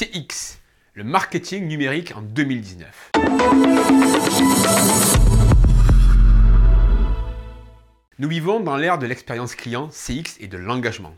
CX, le marketing numérique en 2019. Nous vivons dans l'ère de l'expérience client CX et de l'engagement.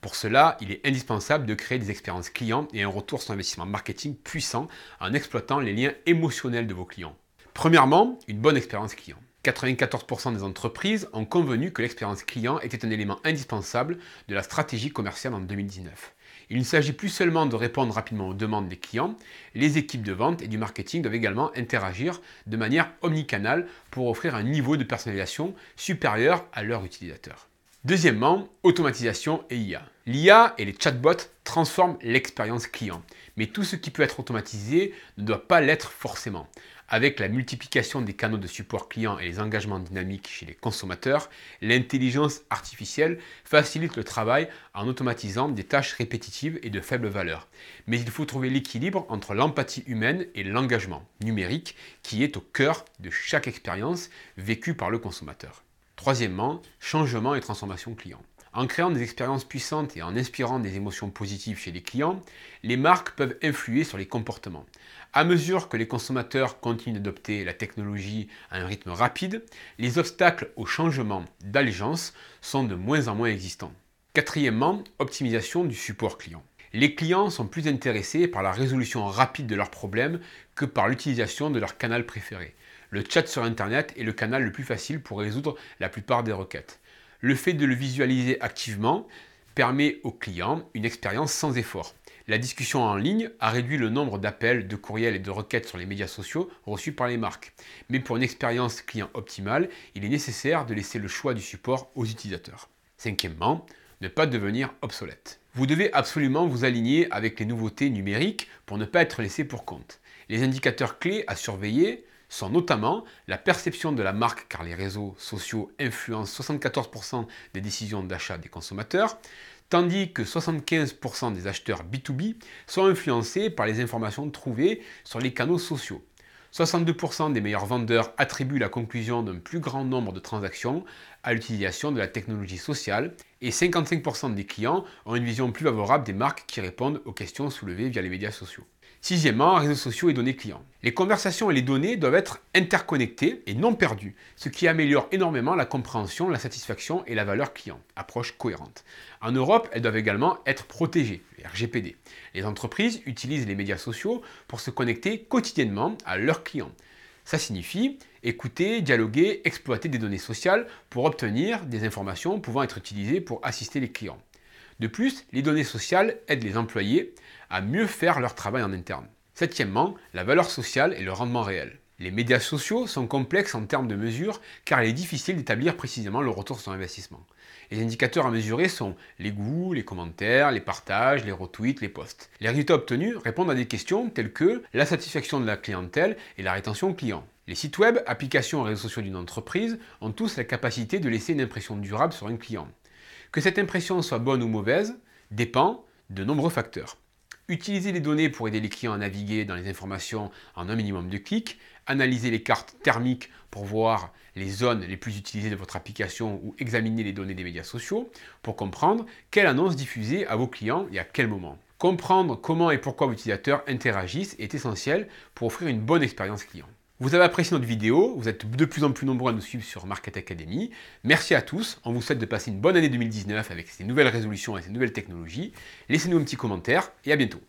Pour cela, il est indispensable de créer des expériences clients et un retour sur investissement marketing puissant en exploitant les liens émotionnels de vos clients. Premièrement, une bonne expérience client. 94% des entreprises ont convenu que l'expérience client était un élément indispensable de la stratégie commerciale en 2019. Il ne s'agit plus seulement de répondre rapidement aux demandes des clients, les équipes de vente et du marketing doivent également interagir de manière omnicanale pour offrir un niveau de personnalisation supérieur à leurs utilisateur. Deuxièmement, automatisation et IA. L'IA et les chatbots transforment l'expérience client, mais tout ce qui peut être automatisé ne doit pas l'être forcément. Avec la multiplication des canaux de support client et les engagements dynamiques chez les consommateurs, l'intelligence artificielle facilite le travail en automatisant des tâches répétitives et de faible valeur. Mais il faut trouver l'équilibre entre l'empathie humaine et l'engagement numérique qui est au cœur de chaque expérience vécue par le consommateur. Troisièmement, changement et transformation client. En créant des expériences puissantes et en inspirant des émotions positives chez les clients, les marques peuvent influer sur les comportements. À mesure que les consommateurs continuent d'adopter la technologie à un rythme rapide, les obstacles au changement d'allégeance sont de moins en moins existants. Quatrièmement, optimisation du support client. Les clients sont plus intéressés par la résolution rapide de leurs problèmes que par l'utilisation de leur canal préféré. Le chat sur Internet est le canal le plus facile pour résoudre la plupart des requêtes. Le fait de le visualiser activement permet aux clients une expérience sans effort. La discussion en ligne a réduit le nombre d'appels, de courriels et de requêtes sur les médias sociaux reçus par les marques. Mais pour une expérience client optimale, il est nécessaire de laisser le choix du support aux utilisateurs. Cinquièmement, ne pas devenir obsolète. Vous devez absolument vous aligner avec les nouveautés numériques pour ne pas être laissé pour compte. Les indicateurs clés à surveiller sont notamment la perception de la marque car les réseaux sociaux influencent 74% des décisions d'achat des consommateurs, tandis que 75% des acheteurs B2B sont influencés par les informations trouvées sur les canaux sociaux. 62% des meilleurs vendeurs attribuent la conclusion d'un plus grand nombre de transactions à l'utilisation de la technologie sociale et 55% des clients ont une vision plus favorable des marques qui répondent aux questions soulevées via les médias sociaux. Sixièmement, réseaux sociaux et données clients. Les conversations et les données doivent être interconnectées et non perdues, ce qui améliore énormément la compréhension, la satisfaction et la valeur client. Approche cohérente. En Europe, elles doivent également être protégées, RGPD. Les entreprises utilisent les médias sociaux pour se connecter quotidiennement à leurs clients. Ça signifie écouter, dialoguer, exploiter des données sociales pour obtenir des informations pouvant être utilisées pour assister les clients. De plus, les données sociales aident les employés à mieux faire leur travail en interne. Septièmement, la valeur sociale et le rendement réel. Les médias sociaux sont complexes en termes de mesures car il est difficile d'établir précisément le retour sur investissement. Les indicateurs à mesurer sont les goûts, les commentaires, les partages, les retweets, les posts. Les résultats obtenus répondent à des questions telles que la satisfaction de la clientèle et la rétention client. Les sites web, applications et réseaux sociaux d'une entreprise ont tous la capacité de laisser une impression durable sur un client. Que cette impression soit bonne ou mauvaise dépend de nombreux facteurs. Utiliser les données pour aider les clients à naviguer dans les informations en un minimum de clics, analyser les cartes thermiques pour voir les zones les plus utilisées de votre application ou examiner les données des médias sociaux pour comprendre quelle annonce diffuser à vos clients et à quel moment. Comprendre comment et pourquoi vos utilisateurs interagissent est essentiel pour offrir une bonne expérience client. Vous avez apprécié notre vidéo, vous êtes de plus en plus nombreux à nous suivre sur Market Academy. Merci à tous, on vous souhaite de passer une bonne année 2019 avec ces nouvelles résolutions et ces nouvelles technologies. Laissez-nous un petit commentaire et à bientôt.